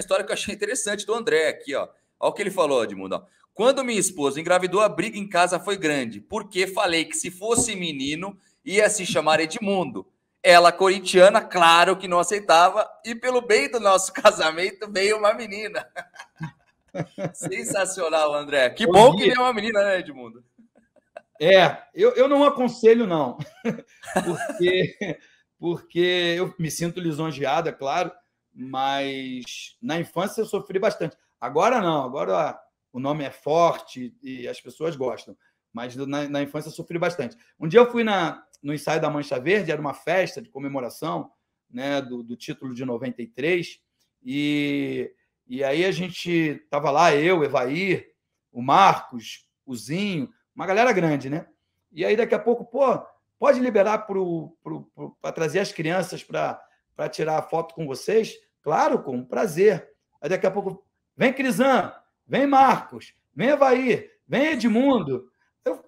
história que eu achei interessante do André aqui, ó. Olha o que ele falou, Edmundo. Ó. Quando minha esposa engravidou, a briga em casa foi grande, porque falei que se fosse menino, ia se chamar Edmundo. Ela, corintiana, claro que não aceitava, e pelo bem do nosso casamento veio uma menina. Sensacional, André. Que bom, bom que veio uma menina, né, Edmundo? É, eu, eu não aconselho, não. porque, porque eu me sinto lisonjeada, é claro, mas na infância eu sofri bastante. Agora não, agora o nome é forte e as pessoas gostam, mas na, na infância eu sofri bastante. Um dia eu fui na, no ensaio da Mancha Verde, era uma festa de comemoração né, do, do título de 93, e, e aí a gente estava lá, eu, Evair, o Marcos, o Zinho, uma galera grande, né? E aí daqui a pouco, pô, pode liberar para trazer as crianças para tirar a foto com vocês? Claro, com prazer. Aí daqui a pouco, vem Crisan, vem Marcos, vem Havaí, vem Edmundo. Eu,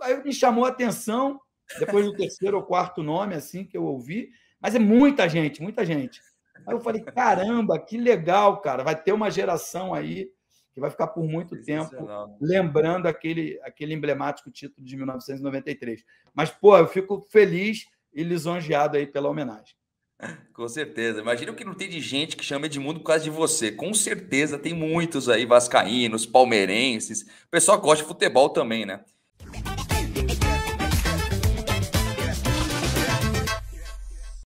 aí me chamou a atenção, depois do terceiro ou quarto nome, assim, que eu ouvi. Mas é muita gente, muita gente. Aí eu falei, caramba, que legal, cara. Vai ter uma geração aí que vai ficar por muito tempo né? lembrando aquele, aquele emblemático título de 1993. Mas, pô, eu fico feliz e lisonjeado aí pela homenagem. Com certeza. Imagina o que não tem de gente que chama Edmundo por causa de você. Com certeza tem muitos aí, vascaínos, palmeirenses. O pessoal gosta de futebol também, né?